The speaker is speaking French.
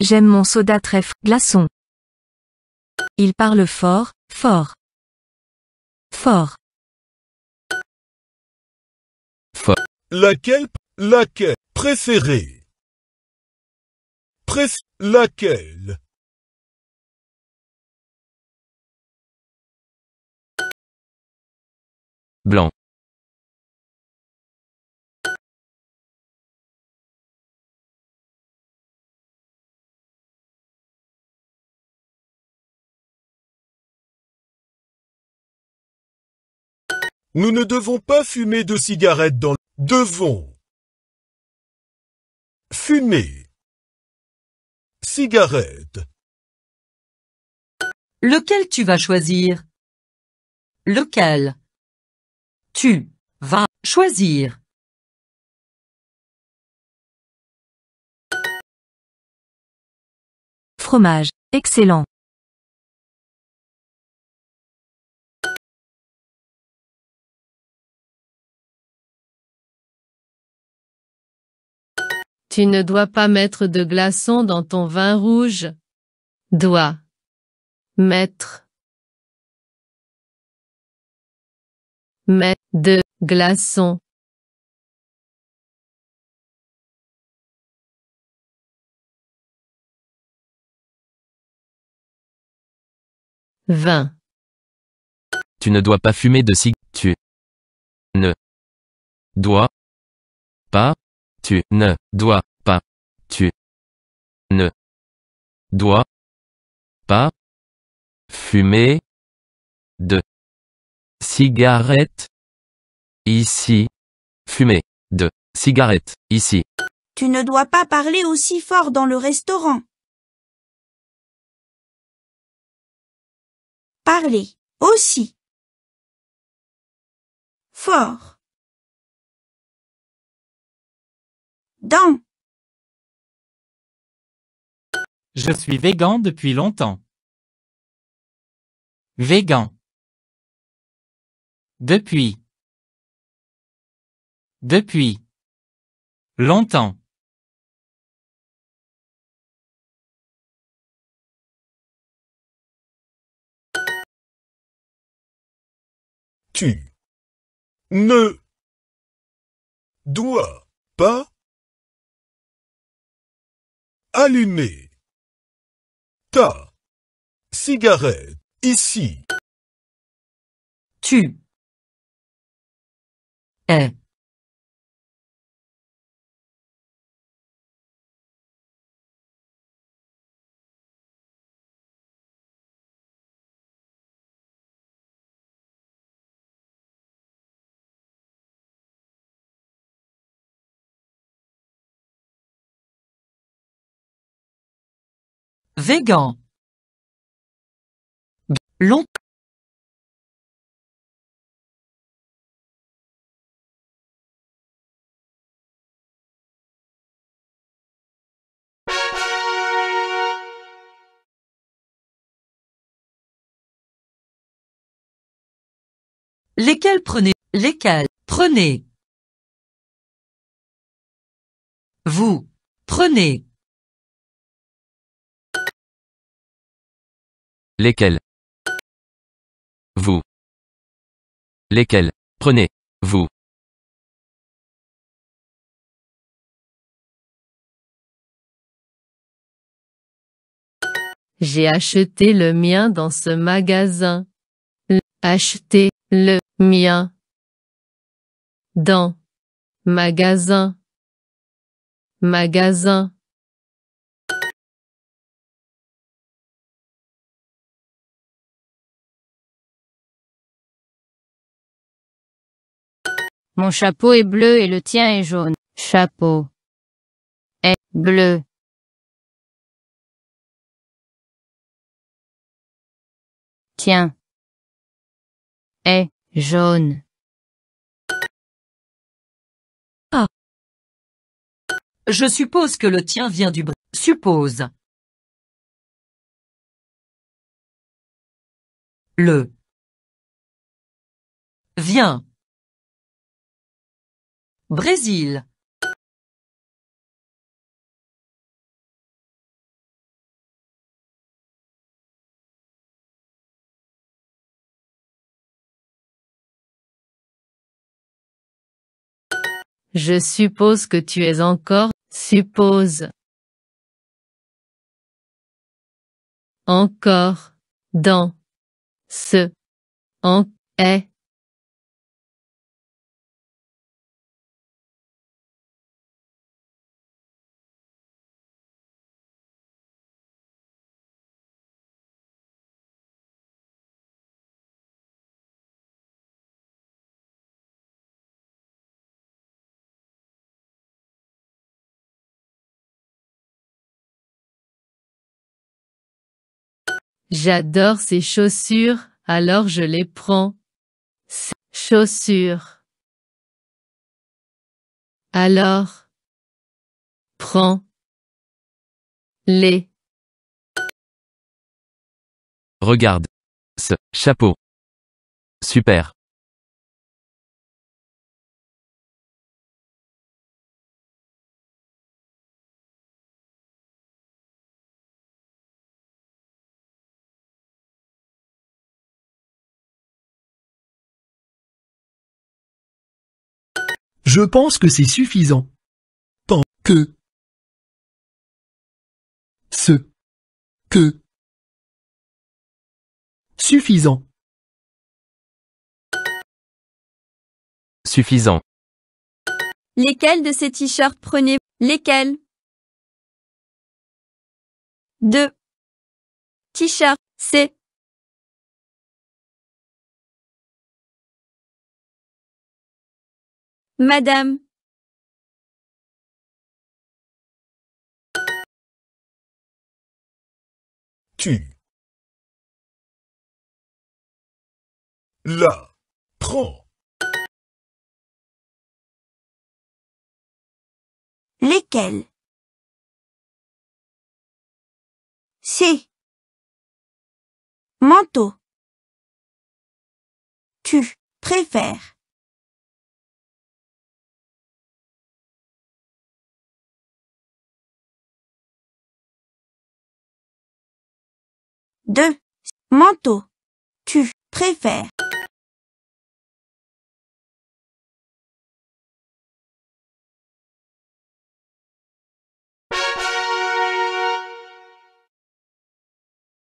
J'aime mon soda trèfle glaçon. Il parle fort, fort. Fort. Fort. Laquelle, laquelle, préférée. Presse, laquelle. Blanc. Nous ne devons pas fumer de cigarettes dans le... Devons. Fumer. Cigarette. Lequel tu vas choisir Lequel tu vas choisir Fromage, excellent. Tu ne dois pas mettre de glaçons dans ton vin rouge. Dois. Mettre. Mets. de glaçons. Vin. Tu ne dois pas fumer de cig... Tu ne dois pas tu ne dois pas. Tu ne dois pas fumer de cigarette ici. Fumer de cigarette ici. Tu ne dois pas parler aussi fort dans le restaurant. Parler aussi fort. dents Je suis végan depuis longtemps. Végan. Depuis. Depuis. Longtemps. Tu ne dois pas Allumé. Ta. Cigarette. Ici. Tu. Vegan Lesquels prenez Lesquels prenez Vous prenez Lesquels Vous. Lesquels Prenez. Vous. J'ai acheté le mien dans ce magasin. Acheter le mien. Dans. Magasin. Magasin. Mon chapeau est bleu et le tien est jaune. Chapeau est bleu. Tien est jaune. Ah. Je suppose que le tien vient du br... Suppose. Le. Vient. Brésil Je suppose que tu es encore, suppose. Encore. Dans. Ce. En. Est. J'adore ces chaussures, alors je les prends. Ces chaussures. Alors. Prends. Les. Regarde. Ce chapeau. Super. Je pense que c'est suffisant. Tant que ce que suffisant suffisant Lesquels de ces t-shirts prenez Lesquels Deux. t shirts c'est Madame Tu la prends. Lesquels C'est manteau. Tu préfères 2. Manteau. Tu préfères